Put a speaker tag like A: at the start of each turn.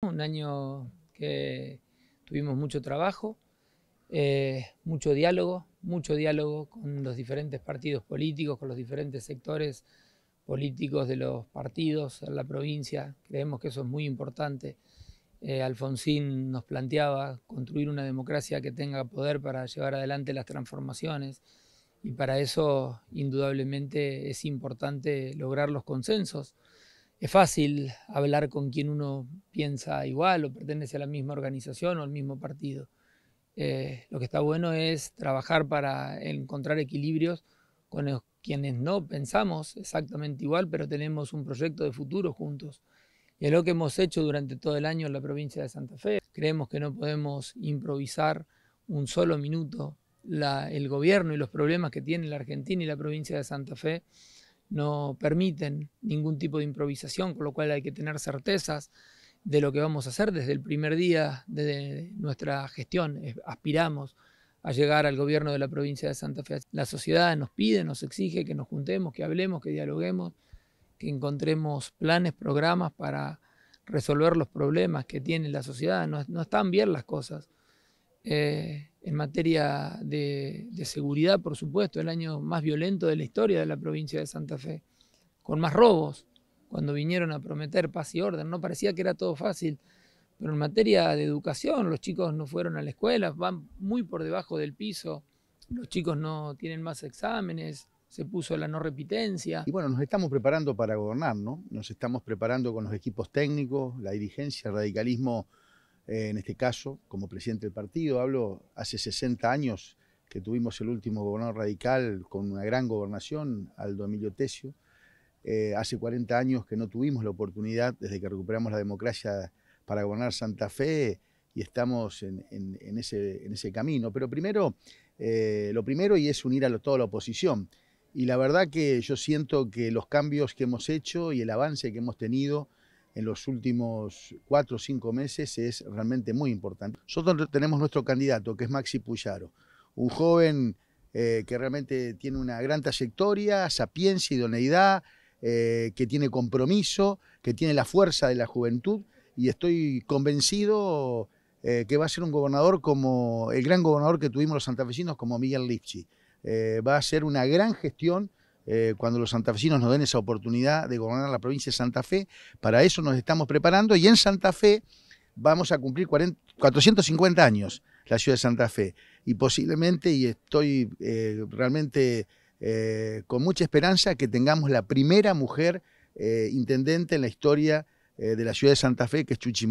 A: un año que tuvimos mucho trabajo, eh, mucho diálogo, mucho diálogo con los diferentes partidos políticos, con los diferentes sectores políticos de los partidos en la provincia. Creemos que eso es muy importante. Eh, Alfonsín nos planteaba construir una democracia que tenga poder para llevar adelante las transformaciones y para eso indudablemente es importante lograr los consensos. Es fácil hablar con quien uno piensa igual o pertenece a la misma organización o al mismo partido. Eh, lo que está bueno es trabajar para encontrar equilibrios con los, quienes no pensamos exactamente igual, pero tenemos un proyecto de futuro juntos. Y es lo que hemos hecho durante todo el año en la provincia de Santa Fe. Creemos que no podemos improvisar un solo minuto el gobierno y los problemas que tiene la Argentina y la provincia de Santa Fe no permiten ningún tipo de improvisación, con lo cual hay que tener certezas de lo que vamos a hacer desde el primer día de nuestra gestión. Aspiramos a llegar al gobierno de la provincia de Santa Fe. La sociedad nos pide, nos exige que nos juntemos, que hablemos, que dialoguemos, que encontremos planes, programas para resolver los problemas que tiene la sociedad. No, están bien las cosas. Eh, en materia de, seguridad, por supuesto, el año más violento de la historia de la provincia de Santa Fe, con más robos, cuando vinieron a prometer paz y orden. No parecía que era todo fácil, pero en materia de educación, los chicos no fueron a la escuela, van muy por debajo del piso, los chicos no tienen más exámenes, se puso la no repitencia. Y bueno,
B: nos estamos preparando para gobernar, ¿no? Nos estamos preparando con los equipos técnicos, la dirigencia, el radicalismo en este caso, como presidente del partido, hablo hace 60 años que tuvimos el último gobernador radical con una gran gobernación, Aldo Emilio Tesio. Eh, hace 40 años que no tuvimos la oportunidad, desde que recuperamos la democracia, para gobernar Santa Fe y estamos en, ese, camino. Pero primero, eh, lo primero y es unir a toda la oposición. Y la verdad que yo siento que los cambios que hemos hecho y el avance que hemos tenido en los últimos cuatro o cinco meses es realmente muy importante. Nosotros tenemos nuestro candidato, que es Maxi Puyaro, un joven eh, que realmente tiene una gran trayectoria, sapiencia, idoneidad, eh, que tiene compromiso, que tiene la fuerza de la juventud y estoy convencido eh, que va a ser un gobernador como el gran gobernador que tuvimos los santafesinos, como Miguel Lipsi. Eh, va a ser una gran gestión eh, cuando los santafesinos nos den esa oportunidad de gobernar la provincia de Santa Fe. Para eso nos estamos preparando y en Santa Fe vamos a cumplir 450 años la ciudad de Santa Fe. Y posiblemente, y estoy eh, realmente eh, con mucha esperanza, que tengamos la primera mujer intendente en la historia de la ciudad de Santa Fe, que es Chuchi